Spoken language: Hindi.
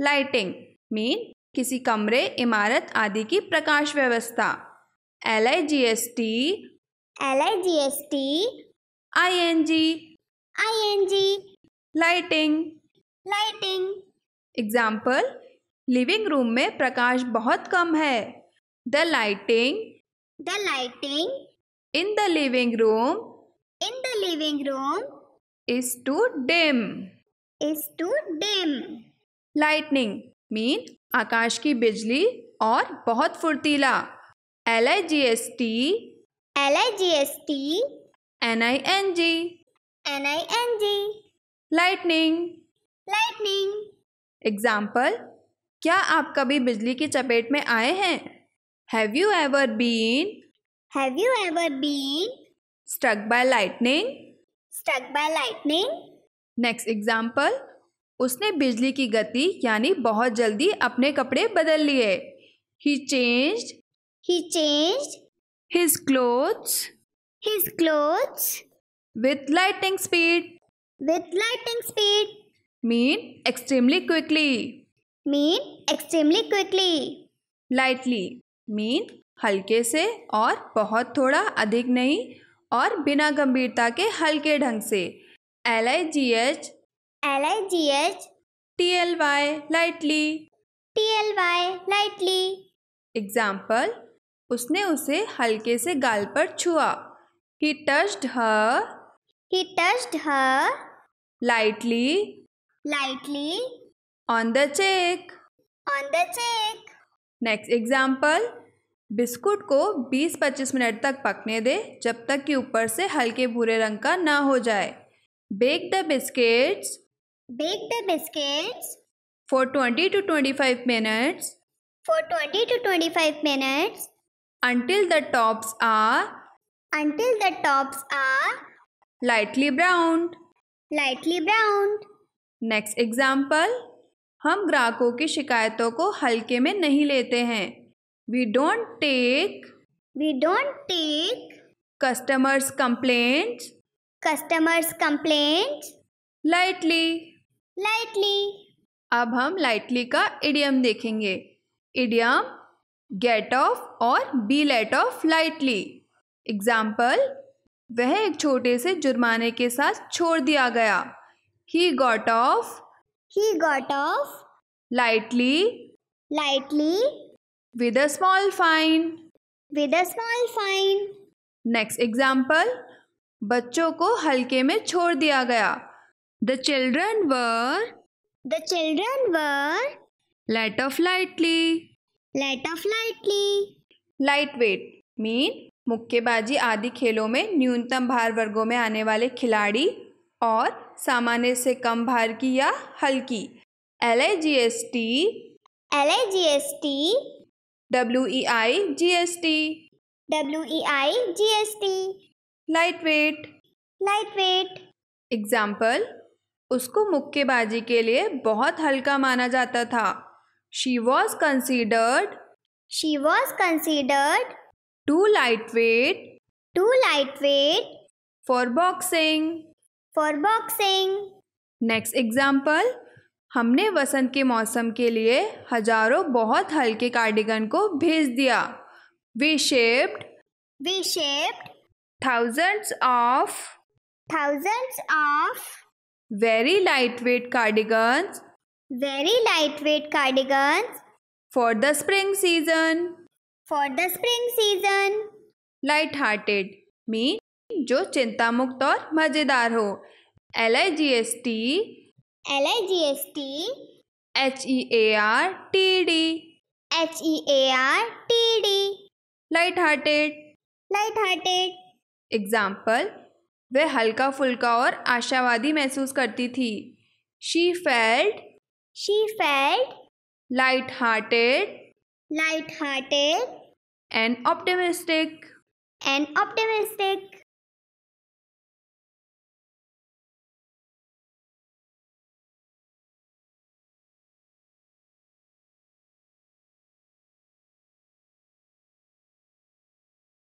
लाइटिंग मीन किसी कमरे इमारत आदि की प्रकाश व्यवस्था L I G S T L I G S T I N G I N G lighting lighting example living room में प्रकाश बहुत कम है the lighting the lighting in the living room in the living room is too dim is too dim lightning mean आकाश की बिजली और बहुत फुर्तीला L I G S T L I G S T N I N G N I N G lightning lightning example क्या आप कभी बिजली की चपेट में आए हैं have you ever been have you ever been struck by lightning struck by lightning next example उसने बिजली की गति यानी बहुत जल्दी अपने कपड़े बदल लिए he change he change his clothes his clothes with lighting speed with lighting speed mean extremely quickly mean extremely quickly lightly mean हल्के से और बहुत थोड़ा अधिक नहीं और बिना गंभीरता के हल्के ढंग से L I G H L I G H T L Y lightly T L Y lightly example उसने उसे हल्के से गाल पर छुआ he touched her he touched her lightly lightly on the cheek on the cheek next example बिस्कुट को 20-25 मिनट तक पकने दे जब तक कि ऊपर से हल्के भूरे रंग का ना हो जाए bake the biscuits Bake the biscuits for 20 to 25 minutes for 20 to 25 minutes until the tops are until the tops are lightly browned lightly browned Next example. हम ग्राहकों की शिकायतों को हल्के में नहीं लेते हैं we don't take we don't take customers complaints customers complaints lightly lightly अब हम लाइटली का इडियम देखेंगे इडियम गेट ऑफ और be let off lightly example वह एक छोटे से जुर्माने के साथ छोड़ दिया गया he got off he got off lightly lightly with a small fine with a small fine next example बच्चों को हल्के में छोड़ दिया गया The children were. The children were. Light of lightly. Light of lightly. Lightweight mean मुक्केबाजी आदि खेलों में न्यूनतम भार वर्गों में आने वाले खिलाड़ी और सामान्य से कम भार की या हल्की L I G S T L I G S T W E I G S T W E I G S T light weight light weight example उसको मुक्केबाजी के लिए बहुत हल्का माना जाता था she was considered she was considered too light weight too light weight for boxing for boxing next example हमने वसंत के मौसम के लिए हजारों बहुत हल्के कार्डिगन को भेज दिया V shaped V shaped thousands of thousands of very lightweight cardigans very lightweight cardigans for the spring season for the spring season light hearted mean जो चिंता मुक्त और मजेदार हो L I G S T L I G S T H E A R T D H E A R T D light hearted light hearted example वह हल्का फुल्का और आशावादी महसूस करती थी she felt she felt light hearted light hearted and optimistic and optimistic